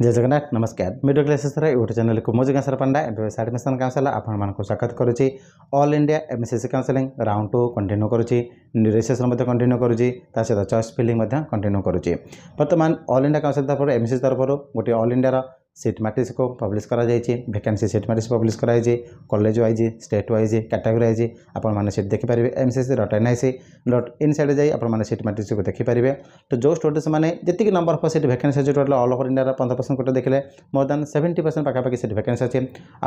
जय जगन्नाथ नमस्कार मिडियो classes YouTube channel को मुझे Ganeshwar Panda MBBS admission council आपण स्वागत करुच्ची all India MCC counselling round two continue करुच्ची ରିସେସନ୍ କଣ୍ଟିନ୍ୟୁ କରୁଛି ତା ସହିତ ଚଏସ୍ ଫିଲିଂ ମଧ୍ୟ କଣ୍ଟିନ୍ୟୁ କରୁଛି ବର୍ତ୍ତମାନ ଅଲ୍ ଇଣ୍ଡିଆ କାଉନସିଲ୍ ତରଫରୁ ଏମ୍ସି ତରଫରୁ ଗୋଟିଏ સીટ મેટ્રિક્સકો પબ્લિશ କରାଯାଇଛି ଭେକାନ୍ସି ସିଟ୍ ମାଟ୍ରିକ୍ସ ପବ୍ଲିଶ କରାଯାଇଛି college wise state wise category wise ଆପଣମାନେ ସିଟ୍ ଦେଖିପାରିବେ M C C dot N I C dot in site ଯାଇ ଆପଣମାନେ ସିଟ୍ ମାଟ୍ରିକ୍ସକୁ ଦେଖିପାରିବେ ତ ଯେଉଁ ଷ୍ଟୁଡେଣ୍ଟ ସେମାନେ ଯେତିକି ନମ୍ବର ଅଫ୍ ସିଟ୍ ଭେକାନ୍ସି ଅଛି ଟୋଟାଲ୍ ଅଲ୍ ଓଭର ଇଣ୍ଡିଆର ପନ୍ଦର ପରସେଣ୍ଟ ଗୋଟେ ଦେଖିଲେ ମୋର ଦେନ୍ ସେଭେଣ୍ଟି ପରସେଣ୍ଟ ପାଖାପାଖି ସିଟ୍ ଭେକାନ୍ସି ଅଛି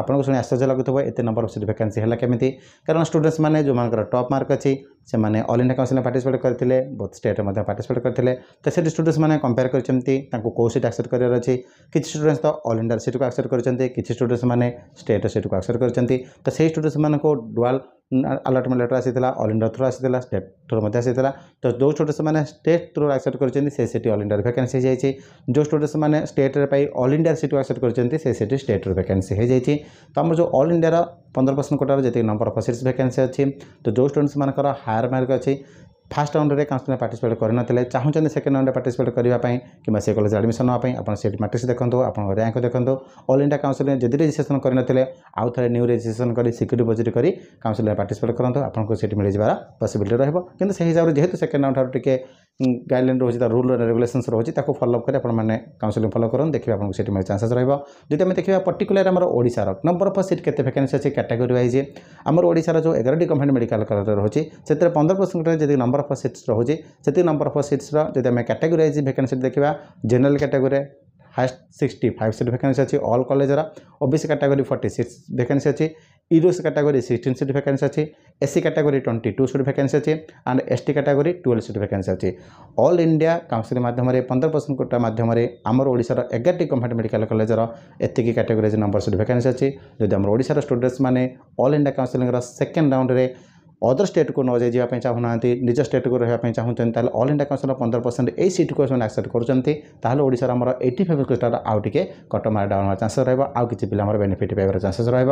ଆପଣଙ୍କୁ ଶୁଣି ଆଶ୍ଚର୍ଯ୍ୟ ଲାଗୁଥିବ ଏତେ ନମ୍ବର ଅଫ୍ ସିଟ୍ ଭେକାନ୍ସି ହେଲା କେମିତି କାରଣ ଷ୍ଟୁଡେଣ୍ଟସ୍ମାନେ ଯେଉଁମାନଙ୍କର ଟପ୍ ମାର୍କ ଅଛି से मैंने अल इंडिया काउनसिल पार्टिसपेट करते बहुत स्टेट में पार्टिसपेट करते तो सीट स्टूडेंट्स मैंने कंपेयर करते सीट आक्सेप्ट कर किसी स्टूडेंट्स तो अल इंडिया सीट को आक्सेप्ट करते कि स्टूडेंट्स मैंने स्टेट सीट को आक्सेप्ट करते तो सही स्टूडेंट्स मैं डुआल ଆଲଟମେଣ୍ଟ ଲେଟର୍ ଆସିଥିଲା ଅଲ୍ ଇଣ୍ଡିଆ ଥ୍ରୁ ଆସିଥିଲା ଷ୍ଟେଟ୍ ଥ୍ରୁ ମଧ୍ୟ ଆସିଥିଲା ତ ଯେଉଁ ଷ୍ଟୁଡେଣ୍ଟସ୍ ମାନେ ଷ୍ଟେଟ୍ ଥ୍ରୁ ଆକ୍ସେପ୍ଟ କରିଛନ୍ତି ସେ ସିଟି ଅଲ୍ ଇଣ୍ଡିଆରେ ଭ୍ୟାକେନ୍ସି ହୋଇଯାଇଛି ଯେଉଁ ଷ୍ଟୁଡେଣ୍ଟସ୍ ମାନେ ଷ୍ଟେଟ୍ରେ ପାଇ ଅଲ୍ ଇଣ୍ଡିଆ ସିଟିକୁ ଆକ୍ସେପ୍ଟ କରିଛନ୍ତି ସେ ସିଟି ଷ୍ଟେଟ୍ରୁ ଭ୍ୟାକେନ୍ସି ହୋଇଯାଇଛି ତ ଆମର ଯେଉଁ ଅଲ୍ ଇଣ୍ଡିଆର ପନ୍ଦର ପରସେଣ୍ଟ କୋଟାର ଯେତିକି ନମ୍ବର ଅଫ୍ ସିଟ୍ସ ଭ୍ୟାକେନ୍ସି ଅଛି ତ ଯେଉଁ ଷ୍ଟୁଡେଣ୍ଟସ୍ ମାନଙ୍କର ହାୟର ମାର୍କ ଅଛି ফার্স্ট রাউন্ডরে কাউন্সিলিং পার্টিসিপেট କରିନଥିଲେ ଚାହୁଁଛନ୍ତି ସେକେଣ୍ଡ ରାଉଣ୍ଡରେ ପାର୍ଟିସିପେଟ୍ କରିବା ପାଇଁ କିମ୍ବା ସେ କଲେଜ୍ ଆଡ଼ମିସନ୍ ହେବା ପାଇଁ ଆପଣ ସେଠି ମାଟ୍ରିକ୍ସ ଦେଖନ୍ତୁ ଆପଣଙ୍କ ର୍ୟାଙ୍କ ଦେଖନ୍ତୁ ଅଲ୍ ଇଣ୍ଡିଆ କାଉନ୍ସିଲିଂ ଯଦି ରେଜିଷ୍ଟ୍ରେସନ୍ କରିନଥିଲେ ଆଉ ଥରେ ନ୍ୟୁ ରେଜିଷ୍ଟ୍ରେସନ୍ କରି ସିକ୍ୟୁରିଟି ଡିପୋଜିଟ୍ କରି କାଉନ୍ସିଲିଂରେ ପାର୍ଟିସିପେଟ୍ କରନ୍ତୁ ଆପଣଙ୍କୁ ସେଠି ମିଳିଯିବାର ପସିବିଲିଟି ରହିବ କିନ୍ତୁ ସେହି ହିସାବରେ ଯେହେତୁ ସେକେଣ୍ଡ ରାଉଣ୍ଡଠାରୁ ଟିକିଏ গাইডলাইন রয়েছে তার রুল রেগুলেশনস রয়েছে তাকে ফলো করে আপনার কাউন্সেলিং ফলো করুন দেখবে আপনার সেটি মিলে চান্সেস রহব যদি আমি দেখবা পর্টিকুলার আমার ওড়শার নম্বর অফ সিট কেতে ভ্যাকেন্সি আছে ক্যাটেগোরি ওয়াইজ আমার ওড়শার যে এগারোটি গভর্নমেন্ট মেডিকাল কলেজ রয়েছে সেতরে পনেরো পরসেন্ট যদি নম্বর অফ সিটস রয়েছে সেটি নম্বর অফ সিটসর যদি আমি ক্যাটেগোরি ওয়াইজ ভ্যাকেন্সি দেখবা general category highest sixty five seat vacancy अच्छी अल कलेजर OBC category forty six vacancy अच्छी ইডোস ক্যাটাগরি সিক্সটিন সিট ভ্যাকেন্সি আছে SC category twenty two seat vacancy আছে and ST category twelve seat vacancy আছে all India council মাধ্যমে পনেরো percent কোটা মাধ্যমে আমার ওড়শার এগারটি গভর্নমেন্ট মেডিকাল কলেজের এতিকি ক্যাটাগরি নম্বর সিট ভ্যাকেন্সি আছে যদি আমার ওড়শার স্টুডেন্টস মানে অল ইন্ডিয়া কাউন্সিলিংর সেকেন্ড রাউন্ডে অদর স্টেটକୁ ନ যাওয়া ଚାହୁଁନାହାନ୍ତି ନିଜ ଷ୍ଟେଟ୍କୁ ରହିବା ପାଇଁ ଚାହୁଁଛନ୍ତି ତାହେଲେ ଅଲ୍ ଇଣ୍ଡିଆ କାଉନ୍ସିଲ୍ର ପନ୍ଦର ପରସେଣ୍ଟ ଏଇ ସିଟ୍କୁ ସେମାନେ ଆକ୍ସେପ୍ଟ କରୁଛନ୍ତି ତାହେଲେ ଓଡ଼ିଶାର ଆମର ଏଇଟି ଫାଇଭ୍ କୋଟାର ଆଉ ଟିକେ କଟମାର ଡାଉନ୍ ହେବାର ଚାନ୍ସେସ୍ ରହିବ ଆଉ କିଛି ପିଲା ଆମର ବେନିଫିଟ୍ ପାଇବାର ଚାନ୍ସେସ୍ ରହିବ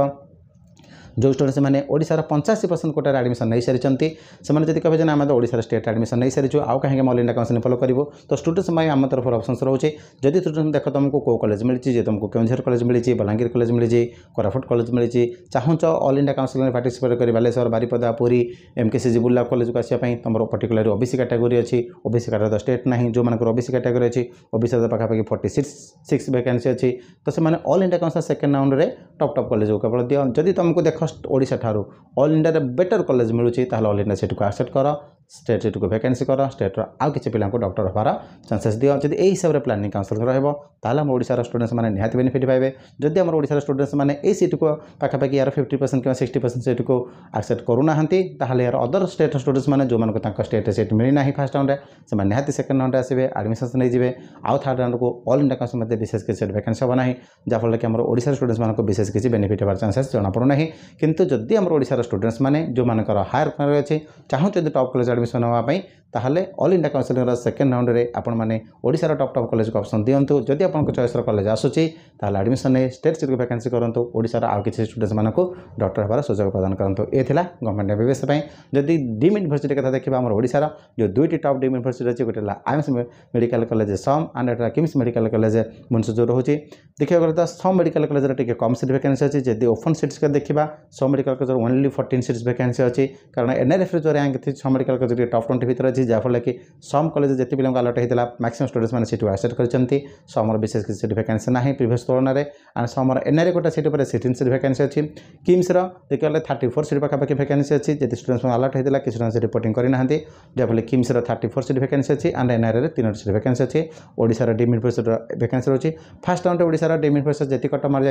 जो स्टूडेंट मैंने ओडार पंचाशी परसेंट कोटार आडमिशन नहीं सारी से जब हैं ना आम ओडार स्टेट आडमिशन नहीं सारी आउ कहीं मल इंडिया कमिशन फलो करो तो स्टूडेंट्स आम तरफ अप्सन रोचे जदि स्टूडेंट देख तुमको कौ कलेज मिली तुमको केन्दर कलेज मिली बलांगीर कलेज मिली कोरापुट कलेज मिली चाहूँ अल इंडिया काउंसिल में कर बालेश्वर बारीपदा पुरी एम के सी बुर्ला कलेज को आसपा तुम पर्टिकुलर ओबीसी कैटेगोरी अच्छी ओबीसी कार्डर तो स्टेट ना जो मानकर ओबीसी कैटेगरी अच्छी ओबीसी पाखापा फोर्ट सिक्स सिक्स भैके अच्छी तो से all India council second round में टप टप कलेज केवल दिव जदि तुमको देख ଫାଷ୍ଟ ଓଡ଼ିଶାଠାରୁ ଅଲ୍ ଇଣ୍ଡିଆରେ ବେଟର୍ କଲେଜ୍ ମିଳୁଛି ତାହେଲେ ଅଲ୍ ଇଣ୍ଡିଆ ସେଠିକୁ ଆକ୍ସେପ୍ଟ କର ଷ୍ଟେଟ୍ ସେଟ୍କୁ ଭ୍ୟାକେନ୍ସି କର ଷ୍ଟେଟ୍ର ଆଉ କିଛି ପିଲାଙ୍କୁ ଡକ୍ଟର ହେବାର ଚାନ୍ସେସ୍ ଦିଅ ଯଦି ଏହି ହିସାବରେ ପ୍ଲାନିଂ କାଉନସିଲ୍ ରହିବ ତାହେଲେ ଆମ ଓଡ଼ିଶାର ଷ୍ଟୁଡେଣ୍ଟସ୍ମାନେ ନିହାତି ବେନିଫିଟ୍ ପାଇବେ ଯଦି ଆମର ଓଡ଼ିଶାର ଷ୍ଟୁଡେଣ୍ଟସ୍ମାନେ ଏଇ ସିଟ୍କୁ ପାଖାପାଖି ଏହାର ଫିଫ୍ଟି ପରସେଣ୍ଟ କିମ୍ବା ସିକ୍ସଟି ପରସେଣ୍ଟ ସିଟ୍କୁ ଆକ୍ସେପ୍ଟ କରୁନାହାନ୍ତି ତାହେଲେ ଏହାର ଅଦର ଷ୍ଟେଟ୍ର ଷ୍ଟୁଡେଣ୍ଟସ୍ମାନେ ଯେଉଁମାନଙ୍କୁ ତାଙ୍କ ଷ୍ଟେଟ୍ରେ ସିଟ୍ ମିଳିନାହିଁ ଫାର୍ଷ୍ଟ ରାଉଣ୍ଡରେ ସେମାନେ ନିହାତି ସେକେଣ୍ଡ ରାଉଣ୍ଡରେ ଆସିବେ ଆଡ଼ମିସନ୍ସ ନେଇଯିବେ ଆଉ ଥାର୍ଡ଼ ରାଉଣ୍ଡକୁ ଅଲ୍ ଇଣ୍ଡିଆ କାଉନ୍ସିଲ୍ ମଧ୍ୟ ବିଶେଷ କିଛି ସିଟ୍ ଭ୍ୟାକେନ୍ସି ହେବ ନାହିଁ ଯାହାଫଳରେ କି ଆମର ଓଡ଼ିଶାର ଷ୍ଟୁଡେଣ୍ଟସ୍ମାନଙ୍କୁ ବିଶେଷ କିଛି ବେନିଫିଟ୍ ହେବାର ଚାନ୍ସେସ୍ ଜଣାପଡ଼ୁନାହିଁ କିନ୍ତୁ ଯଦି ଆମର ଓଡ଼ିଶାର ଷ୍ଟୁଡେଣ୍ଟସ୍ମାନେ ଯେଉଁମାନଙ୍କର ହାୟର ଅଛି ଚାହୁଁଛନ୍ତି ଟପ୍ କଲେଜ୍ ଆଡ଼ମିସନ୍ ହେବା ପାଇଁ ତାହେଲେ ଅଲ୍ ଇଣ୍ଡିଆ କାଉନସିଲିଂର ସେକେଣ୍ଡ ରାଉଣ୍ଡରେ ଆପଣମାନେ ଓଡ଼ିଶାର ଟପ୍ ଟପ୍ କଲେଜକୁ ଅପସନ୍ ଦିଅନ୍ତୁ ଯଦି ଆପଣଙ୍କ ଚଏସ୍ର କଲେଜ ଆସୁଛି ତାହେଲେ ଆଡ଼ମିସନ୍ ନେଇ ଷ୍ଟେଟ୍ ସିଟ୍କୁ ଭ୍ୟାକେନ୍ସି କରନ୍ତୁ ଓଡ଼ିଶାର ଆଉ କିଛି ଷ୍ଟୁଡେଣ୍ଟମାନଙ୍କୁ ଡକ୍ଟର ହେବାର ସୁଯୋଗ ପ୍ରଦାନ କରନ୍ତୁ ଏ ଥିଲା ଗଭର୍ଣ୍ଣମେଣ୍ଟ ଏମ୍ବିବିଏସ୍ ପାଇଁ ଯଦି ଡିମ୍ ୟୁନିଭର୍ସିଟି କଥା ଦେଖିବା ଆମର ଓଡ଼ିଶାର ଯେଉଁ ଦୁଇଟି ଟପ୍ ଡିମ୍ ୟୁନିଭର୍ସିଟି ଅଛି ଗୋଟେ ହେଲା IMS medical college SUM and ଏଟା କିମ୍ସ ମେଡ଼ିକାଲ କଲେଜ ମଣିଷ ଯେଉଁ ରହୁଛି ଦେଖିବାକୁ ଗଲେ ତ ସମ୍ ମେଡ଼ିକାଲ କଲେଜରେ ଟିକେ କମ୍ ସିଟ୍ ଭ୍ୟାକେନ୍ସି ଅଛି ଯଦି ଓପନ୍ ସିଟ୍ସ ଦେଖିବା ସମ୍ ମେଡ଼ିକାଲ କଲେଜର ଓନ୍ଲି ଫର୍ଟିନ୍ ସିଟ୍ସ ଭ୍ୟାକେନ୍ସି ଅଛି କାରଣ ଏନ୍ଆର୍ଏଫ୍ରେ ଯେଉଁ ର୍ୟାଙ୍କ ଥି SUM medical project top twenty ଭିତରେ ଅଛି ଯାହାଫଳରେ କି ସମ୍ କଲେଜ ଯେତେ ପିଲାଙ୍କୁ ଆଲର୍ଟ ହୋଇଥିଲା ମ୍ୟାକ୍ସିମମ୍ ଷ୍ଟୁଡେଣ୍ଟସ୍ ମାନେ ସେଠି ଆସେଟ୍ କରିଛନ୍ତି ସମର ବିଶେଷ କିଛି ସେଠି ଭ୍ୟାକାନ୍ସି ନାହିଁ ପ୍ରିଭିୟସ୍ ତୁଳନାରେ ଆଣ୍ଡ ସମର ଏନ୍ଆର୍ ଗୋଟେ ସିଟ୍ ଉପରେ ସିଟିନ୍ ସିଟ୍ ଭ୍ୟାକାନ୍ସି ଅଛି କିମ୍ସର ଦେଖିଗଲେ ଥାର୍ଟି ଫୋର୍ ସିଟ୍ ପାଖାପାଖି ଭ୍ୟାକାନ୍ସି ଅଛି ଯେତେ ଷ୍ଟୁଡେଣ୍ଟସ୍ ଆଲର୍ଟ ହୋଇଥିଲା କିଛି ଷ୍ଟୁଡେଣ୍ଟସ୍ ରିପୋର୍ଟିଂ କରିନାହାନ୍ତି ଯାହାଫଳରେ କିମ୍ସର ଥାର୍ଟି ଫୋର୍ ସିଟ୍ ଭ୍ୟାକାନ୍ସି ଅଛି ଆଣ୍ଡ ଏନ୍ଆର୍ରେ ତିନୋଟି ସିଟ୍ ଭ୍ୟାକାନ୍ସି ଅଛି ଓଡ଼ିଶାର ଡିମିଟ୍ ପ୍ରୋସେସ୍ର ଭ୍ୟାକାନ୍ସି ରହୁଛି ଫାଷ୍ଟ রাউন্ডে ଓଡ଼ିଶାର ଡିମିଟ୍ ফ্রেসর ଯେତିକି କଟ মারি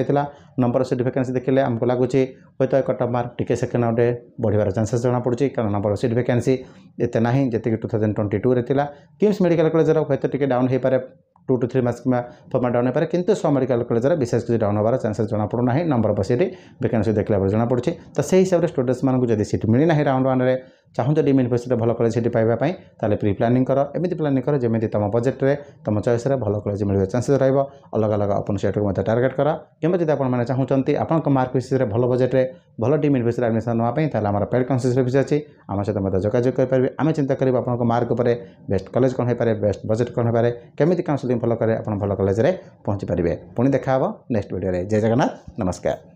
ନମ୍ବର ସିଟ୍ সিট ଦେଖିଲେ ଆମକୁ ଲାଗୁଛି ହୁଏତ ଏକ मार्क ମାର୍କ से ସେକେଣ୍ଡ ହାଫ୍ରେ ବଢ଼ିବାର ଚାନ୍ସେସ୍ ଜଣାପଡ଼ୁଛି नंबर ଆମର ସିଟ୍ ଭେକାନ୍ସି ना ନାହିଁ टू थाउजेंड ट्वेंटी टू ଟୁରେ ଥିଲା କିମ୍ସ ମେଡ଼ିକାଲ କଲେଜର ହୁଏତ ଟିକେ ଡାଉନ୍ ହୋଇପାରେ टू टू थ्री मार्क्स कि फोर मार्क डाउन होईपे किंतु स्व मेडिकल कलेज विशेष किसी डाउन हवार चान्सेस जणापडू नाही नंबर बसीटी भेकान्सी देखला जणापडू तो से हिसाब से स्टूडेंट्स मी जब सीट मिळणार राउंड वन ଚାହୁଁଛ ଡିମ୍ ୟୁନିଭର୍ସିଟିରେ ଭଲ କଲେଜ ସେଠି ପାଇବା ପାଇଁ ତାହେଲେ ପ୍ରି ପ୍ଲାନିଂ କର ଏମିତି ପ୍ଲାନିଂ କର ଯେମିତି ତୁମ ବଜେଟ୍ରେ ତୁମ ଚଏସ୍ରେ ଭଲ କଲେଜ ମିଳିବ ଚାନ୍ସେସ୍ ରହିବ ଅଲଗା ଅଲଗା ଓପନ୍ ସେଟ୍କୁ ମଧ୍ୟ ଟାର୍ଗେଟ୍ କର କିମ୍ବା ଯଦି ଆପଣମାନେ ଚାହୁଁଛନ୍ତି ଆପଣଙ୍କ ମାର୍କ ବିଷୟରେ ଭଲ ବଜେଟ୍ରେ ଭଲ ଡିମ୍ ୟୁନିଭର୍ସିଟିରେ ଆଡ଼ମିସନ୍ ନେବା ପାଇଁ ତାହେଲେ ଆମର ପେଡ଼୍ କନ୍ସିସ୍ ଅଫିସ୍ ଅଛି ଆମ ସହିତ ମଧ୍ୟ ଯୋଗାଯୋଗ କରିପାରିବେ ଆମେ ଚିନ୍ତା କରିବୁ ଆପଣଙ୍କ ମାର୍କ ଉପରେ ବେଷ୍ଟ କଲେଜ କ'ଣ ହେଇପାରେ ବେଷ୍ଟ ବଜେଟ୍ କ'ଣ ହେଇପାରେ କେମିତି କାଉନ୍ସିଲିଂ ଭଲ କରେ ଆପଣ ଭଲ କଲେଜରେ ପହଞ୍ଚିପାରିବେ ପୁଣି ଦେଖା ହେବ ନେକ୍ସଟ ଭିଡ଼ିଓରେ ଜୟ ଜଗନ୍ନାଥ ନମସ୍କାର